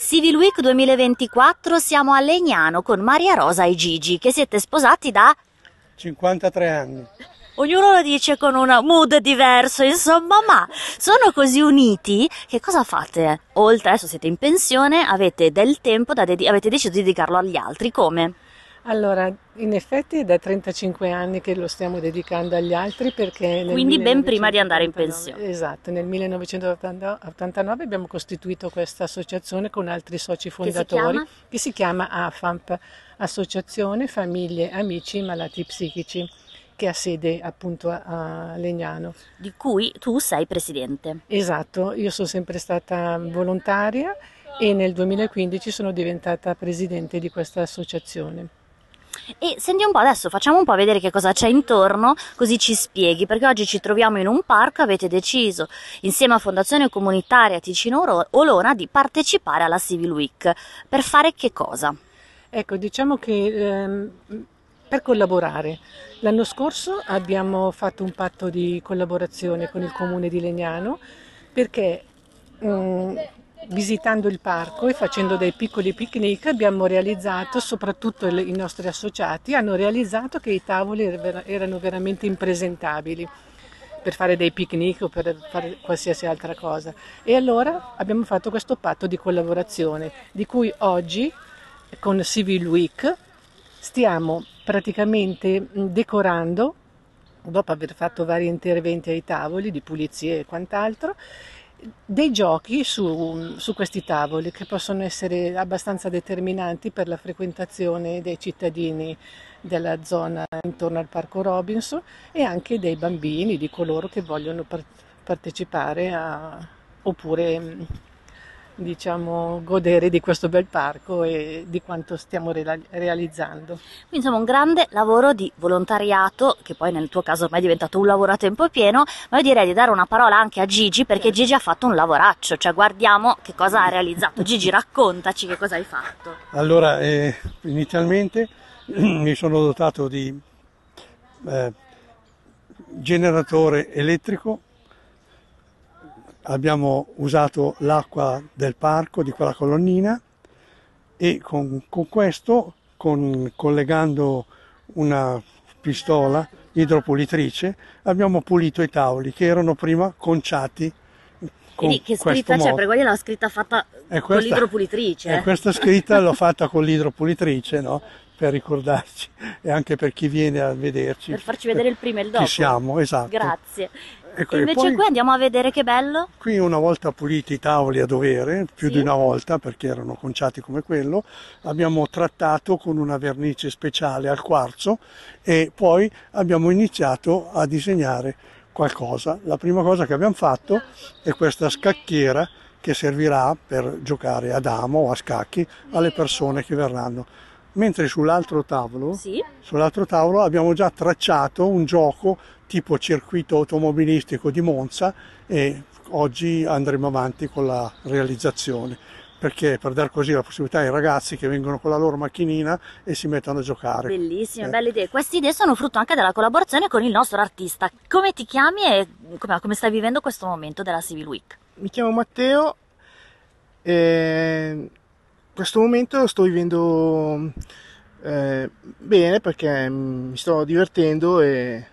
Civil Week 2024 siamo a Legnano con Maria Rosa e Gigi che siete sposati da 53 anni. Ognuno lo dice con un mood diverso, insomma, ma sono così uniti che cosa fate? Oltre adesso siete in pensione, avete del tempo da dedicarlo, avete deciso di dedicarlo agli altri, come? Allora, in effetti è da 35 anni che lo stiamo dedicando agli altri perché... Quindi 1989, ben prima di andare in pensione. Esatto, nel 1989 abbiamo costituito questa associazione con altri soci fondatori che si chiama, che si chiama AFAMP, Associazione Famiglie Amici Malati Psichici che ha sede appunto a, Legnano. Di cui tu sei presidente. Esatto, io sono sempre stata volontaria e nel 2015 sono diventata presidente di questa associazione. E senti un po' adesso, facciamo un po' vedere che cosa c'è intorno, così ci spieghi, perché oggi ci troviamo in un parco, avete deciso insieme a Fondazione Comunitaria Ticino Olona di partecipare alla Civil Week. Per fare che cosa? Ecco, diciamo che ehm, per collaborare. L'anno scorso abbiamo fatto un patto di collaborazione con il comune di Legnano perché um, visitando il parco e facendo dei piccoli picnic abbiamo realizzato, soprattutto i nostri associati, hanno realizzato che i tavoli er-, erano veramente impresentabili per fare dei picnic o per fare qualsiasi altra cosa. E allora abbiamo fatto questo patto di collaborazione, di cui oggi con Civil Week stiamo praticamente decorando, dopo aver fatto vari interventi ai tavoli di pulizie e quant'altro, dei giochi su, su, questi tavoli che possono essere abbastanza determinanti per la frequentazione dei cittadini della zona intorno al Parco Robinson e anche dei bambini, di coloro che vogliono partecipare a, oppure diciamo, godere di questo bel parco e di quanto stiamo re- realizzando. Quindi insomma un grande lavoro di volontariato, che poi nel tuo caso ormai è diventato un lavoro a tempo pieno, ma io direi di dare una parola anche a Gigi perché certo. Gigi ha fatto un lavoraccio, cioè guardiamo che cosa ha realizzato. Gigi raccontaci che cosa hai fatto. Allora, eh, inizialmente mi sono dotato di eh, generatore elettrico abbiamo usato l'acqua del parco di quella colonnina e con, con questo con, collegando una pistola idropulitrice abbiamo pulito i tavoli che erano prima conciati con Quindi che scritta c'è? Cioè, perché quella è una scritta fatta questa, con l'idropulitrice. Eh? Questa scritta l'ho fatta con l'idropulitrice, no? Per ricordarci e anche per chi viene a vederci. Per farci vedere il prima e il dopo. Ci siamo, esatto. Grazie. Ecco, e invece poi, qui andiamo a vedere che bello. Qui una volta puliti i tavoli a dovere, più sì. di una volta perché erano conciati come quello, abbiamo trattato con una vernice speciale al quarzo e poi abbiamo iniziato a disegnare qualcosa. La prima cosa che abbiamo fatto è questa scacchiera che servirà per giocare ad amo o a scacchi alle persone che verranno mentre sull'altro tavolo, sì. sull'altro tavolo abbiamo già tracciato un gioco tipo circuito automobilistico di Monza e oggi andremo avanti con la realizzazione perché per dar così la possibilità ai ragazzi che vengono con la loro macchinina e si mettono a giocare. Bellissime, eh. belle idee. Queste idee sono frutto anche della collaborazione con il nostro artista. Come ti chiami e come, come stai vivendo questo momento della Civil Week? Mi chiamo Matteo e eh, questo momento sto vivendo eh, bene perché mi sto divertendo e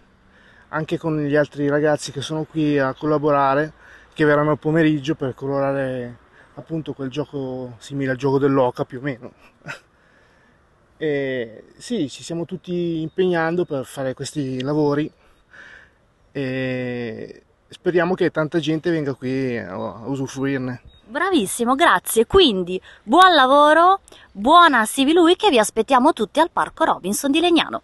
anche con gli altri ragazzi che sono qui a collaborare che verranno al pomeriggio per colorare appunto quel gioco simile al gioco dell'oca più o meno e sì ci stiamo tutti impegnando per fare questi lavori e speriamo che tanta gente venga qui a usufruirne Bravissimo, grazie. Quindi buon lavoro, buona Sivi Lui che vi aspettiamo tutti al Parco Robinson di Legnano.